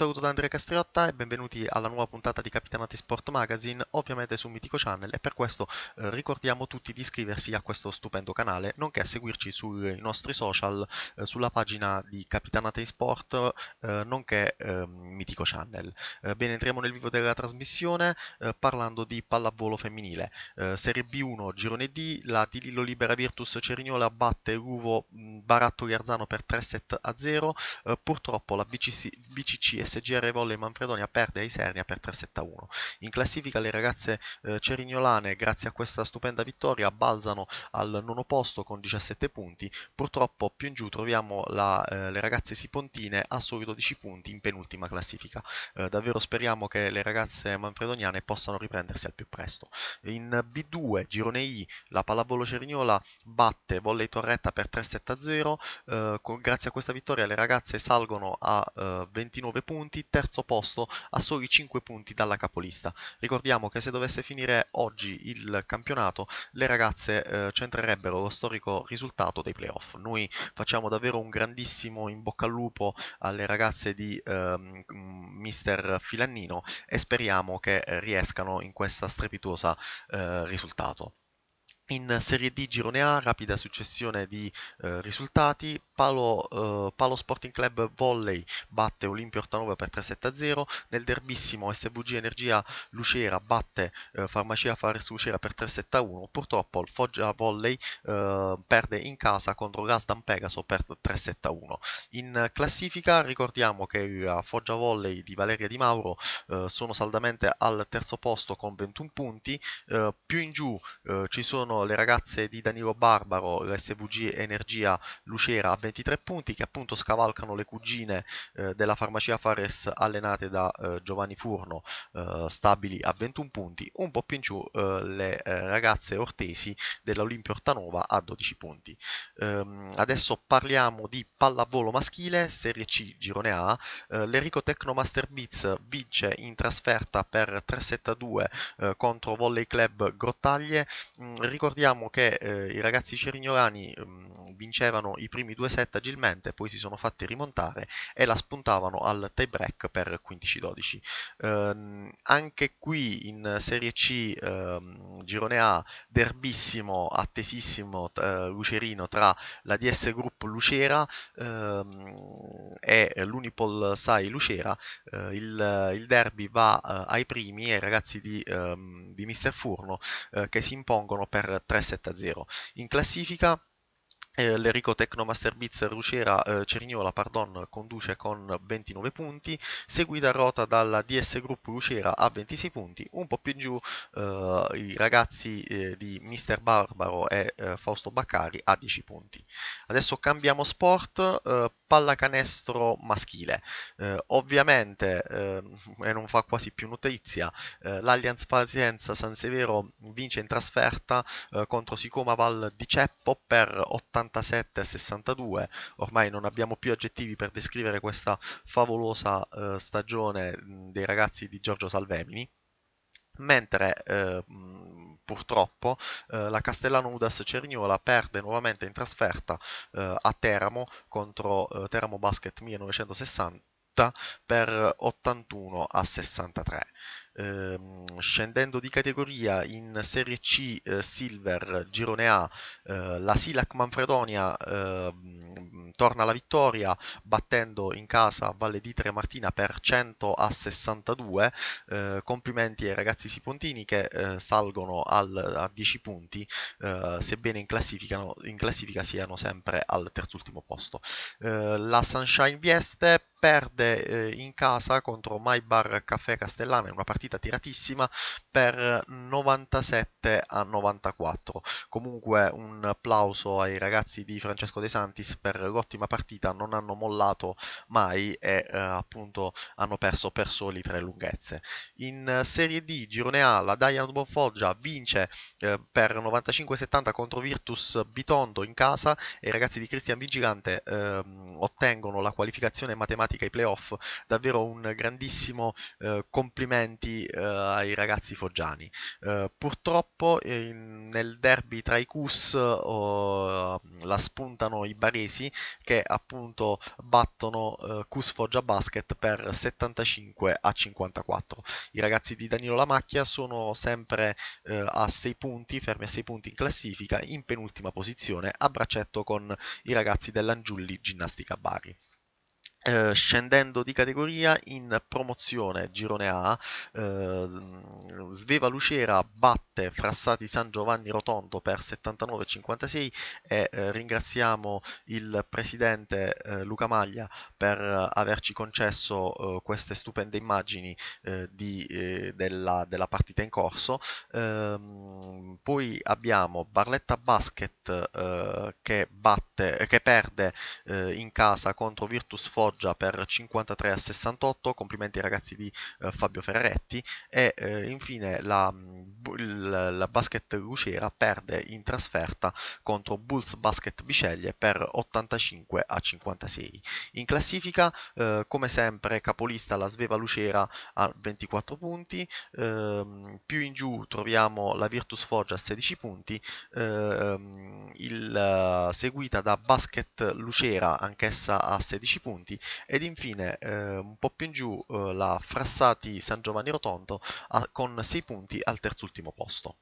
saluto da Andrea Castriotta e benvenuti alla nuova puntata di Capitanati Sport Magazine, ovviamente su Mitico Channel e per questo eh, ricordiamo tutti di iscriversi a questo stupendo canale, nonché a seguirci sui nostri social, eh, sulla pagina di Capitanate Sport, eh, nonché Mitico ehm, Channel. Eh, bene, entriamo nel vivo della trasmissione eh, parlando di pallavolo femminile. Eh, serie B1, girone D, la Tilillo Libera Virtus Cerignola batte l'Uvo Baratto Garzano per 3 set a 0, purtroppo la BCC, BCC è SGR Volley Manfredonia perde a Isernia per 3-7-1. In classifica le ragazze eh, cerignolane, grazie a questa stupenda vittoria, balzano al nono posto con 17 punti. Purtroppo più in giù troviamo la, eh, le ragazze sipontine a soli 12 punti in penultima classifica. Eh, davvero speriamo che le ragazze manfredoniane possano riprendersi al più presto. In B2, girone I, la pallavolo cerignola batte Volley Torretta per 3-7-0. Eh, grazie a questa vittoria le ragazze salgono a 29 eh, punti punti, terzo posto a soli 5 punti dalla capolista. Ricordiamo che se dovesse finire oggi il campionato, le ragazze eh, centrerebbero lo storico risultato dei playoff. Noi facciamo davvero un grandissimo in bocca al lupo alle ragazze di eh, mister Filannino e speriamo che eh, riescano in questa strepitosa eh, risultato. In Serie D Girone A, rapida successione di eh, risultati, Palo, eh, Palo, Sporting Club Volley batte Olimpio Ortanova per 3-7-0, nel derbissimo SVG Energia Lucera batte eh, Farmacia Fares Lucera per 3-7-1, purtroppo il Foggia Volley eh, perde in casa contro Gasdan Pegaso per 3-7-1. In classifica ricordiamo che il Foggia Volley di Valeria Di Mauro eh, sono saldamente al terzo posto con 21 punti, eh, più in giù ci sono le ragazze di Danilo Barbaro, SVG Energia Lucera a 23 punti che appunto scavalcano le cugine eh, della farmacia Fares allenate da eh, Giovanni Furno eh, stabili a 21 punti, un po' più in giù eh, le eh, ragazze ortesi dell'Olimpio Ortanova a 12 punti. Ehm, adesso parliamo di pallavolo maschile, Serie C Girone A, l'Erico Tecno Master Beats vince in trasferta per 3-7-2 contro Volley Club Grottaglie, mm, ricordiamo ricordiamo che eh, i ragazzi cerignolani mh, mm, vincevano i primi due set agilmente, poi si sono fatti rimontare e la spuntavano al tie break per 15-12. Eh, anche qui in Serie C, ehm, girone A, derbissimo, attesissimo eh, lucerino tra la DS Group Lucera ehm, e l'Unipol Sai Lucera, eh, il, il, derby va eh, ai primi e i ragazzi di, ehm, di Mister Furno che si impongono per 370. In classifica eh, L'Enrico Tecnomaster Beats Rucera eh, Cerignola pardon, conduce con 29 punti, seguita a rota dalla DS Group Rucera a 26 punti, un po' più in giù eh, i ragazzi eh, di Mister Barbaro e eh, Fausto Baccari a 10 punti. Adesso cambiamo sport, eh, pallacanestro maschile. Eh, ovviamente, eh, e non fa quasi più notizia, eh, l'Allianz Pazienza San Severo vince in trasferta eh, contro Sicoma Val di Ceppo per 87-62. Ormai non abbiamo più aggettivi per descrivere questa favolosa eh, stagione dei ragazzi di Giorgio Salvemini mentre eh, purtroppo eh, la Castellano Udas Cerignola perde nuovamente in trasferta eh, a Teramo contro eh, Teramo Basket 1960 per 81 a 63 ehm, scendendo di categoria in Serie C eh, Silver, Girone A, eh, la Silac Manfredonia ehm, torna alla vittoria battendo in casa Valle di Tre Martina per 100 a 62, eh, complimenti ai ragazzi sipontini che eh, salgono al, a 10 punti, eh, sebbene in, in, classifica siano sempre al terzultimo posto. la Sunshine Vieste perde eh, in casa contro Maibar Caffè Castellana in una partita tiratissima per 97 a 94. Comunque un applauso ai ragazzi di Francesco De Santis per l'ottima partita, non hanno mollato mai e eh, appunto hanno perso per soli tre lunghezze. In Serie D, Girone A, la Diamond Bonfoggia vince eh, per 95-70 contro Virtus Bitondo in casa e i ragazzi di Cristian Vigilante eh, ottengono la qualificazione matematica matematica ai playoff. Davvero un grandissimo eh, complimenti eh, ai ragazzi foggiani. Eh, purtroppo eh, in, nel derby tra i Cus oh, la spuntano i baresi che appunto battono eh, Cus Foggia Basket per 75 a 54. I ragazzi di Danilo Lamacchia sono sempre eh, a 6 punti, fermi a 6 punti in classifica, in penultima posizione a braccetto con i ragazzi dell'Angiulli Ginnastica Bari. Eh, scendendo di categoria in promozione girone A eh, Sveva Lucera batte Frassati San Giovanni Rotondo per 79,56 e eh, ringraziamo il presidente eh, Luca Maglia per averci concesso eh, queste stupende immagini di, della, della, partita in corso ehm, poi abbiamo Barletta Basket che, batte, che perde in casa contro Virtus Forza Foggia per 53 a 68, complimenti ai ragazzi di eh, Fabio Ferretti e eh, infine la, mm, la, la Basket Lucera perde in trasferta contro Bulls Basket Biceglie per 85 a 56. In classifica eh, come sempre capolista la Sveva Lucera a 24 punti, ehm, più in giù troviamo la Virtus Foggia a 16 punti, ehm, il, seguita da Basket Lucera anch'essa a 16 punti ed infine eh, un po' più in giù eh, la Frassati San Giovanni Rotondo a, con 6 punti al terzultimo posto.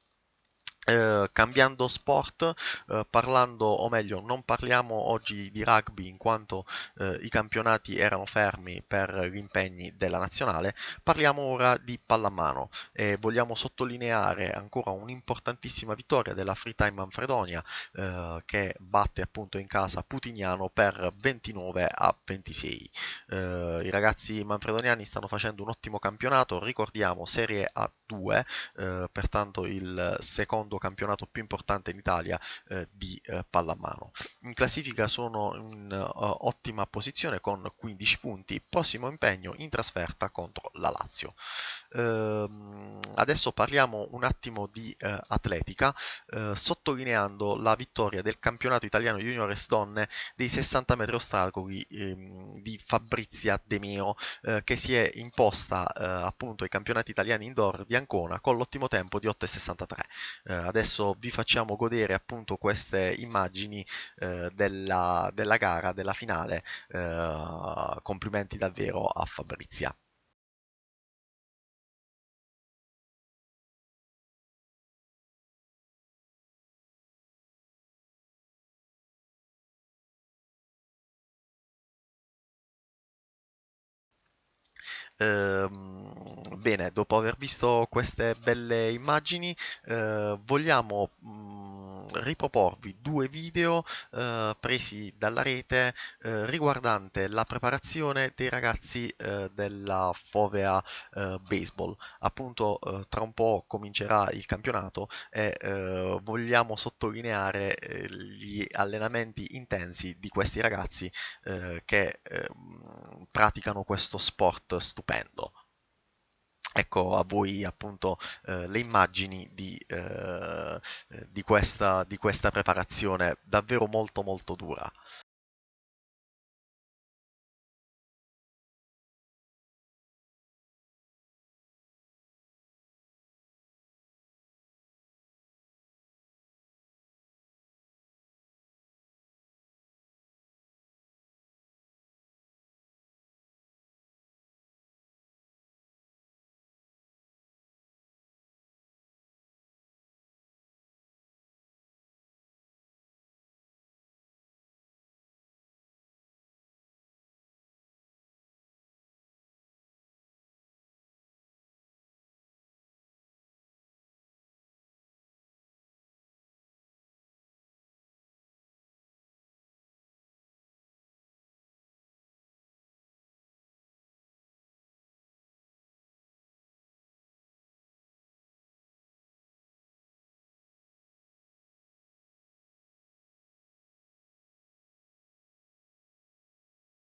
Eh, cambiando sport, eh, parlando, o meglio, non parliamo oggi di rugby in quanto eh, i campionati erano fermi per gli impegni della nazionale, parliamo ora di pallamano e vogliamo sottolineare ancora un'importantissima vittoria della Free Time Manfredonia eh, che batte appunto in casa Putignano per 29 a 26. Eh, I ragazzi manfredoniani stanno facendo un ottimo campionato, ricordiamo Serie A2, pertanto il secondo campionato più importante in Italia eh, di eh, pallamano. In classifica sono in uh, ottima posizione con 15 punti, prossimo impegno in trasferta contro la Lazio. Ehm, Adesso parliamo un attimo di eh, atletica, eh, sottolineando la vittoria del campionato italiano juniores donne dei 60 metri ostacoli ehm, di Fabrizia De Meo, eh, che si è imposta eh, appunto ai campionati italiani indoor di Ancona con l'ottimo tempo di 8,63. Eh, adesso vi facciamo godere appunto queste immagini eh, della, della, gara, della finale. complimenti davvero a Fabrizia. Ehm, bene, dopo aver visto queste belle immagini, eh, vogliamo mh, mm, riproporvi due video eh, presi dalla rete eh, riguardante la preparazione dei ragazzi eh, della Fovea eh, Baseball. Appunto eh, tra un po' comincerà il campionato e eh, vogliamo sottolineare gli allenamenti intensi di questi ragazzi che ehm, praticano questo sport stupendo. Ecco a voi appunto eh, le immagini di, eh, eh, di, questa, di, questa, preparazione davvero molto molto dura.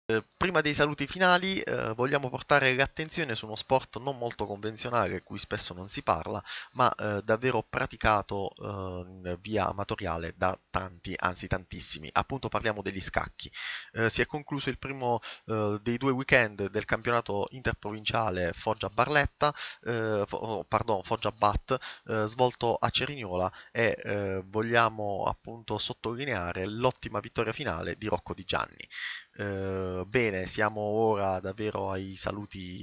Eh, prima dei saluti finali eh, vogliamo portare l'attenzione su uno sport non molto convenzionale, cui spesso non si parla, ma eh, davvero praticato eh, in via amatoriale da tanti, anzi tantissimi. Appunto parliamo degli scacchi. Eh, si è concluso il primo dei due weekend del campionato interprovinciale Foggia-Barletta, fo- oh, pardon, Foggia-Bat, svolto a Cerignola e vogliamo appunto sottolineare l'ottima vittoria finale di Rocco Di Gianni. Ehm, bene, siamo ora davvero ai saluti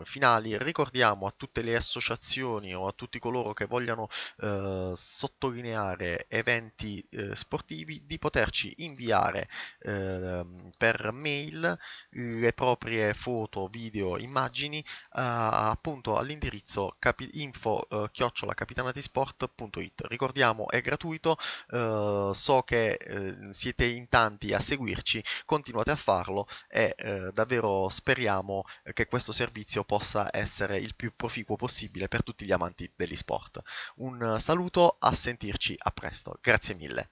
eh, finali. Ricordiamo a tutte le associazioni o a tutti coloro che vogliano eh, sottolineare eventi eh, sportivi di poterci inviare ehm, per mail le proprie foto, video, immagini eh, appunto all'indirizzo capi- info eh, chiocciolacapitanatisport.it. Ricordiamo è gratuito, eh, so che siete in tanti a seguirci, continuate a a farlo e eh, davvero speriamo che questo servizio possa essere il più proficuo possibile per tutti gli amanti degli sport. Un saluto, a sentirci a presto, grazie mille.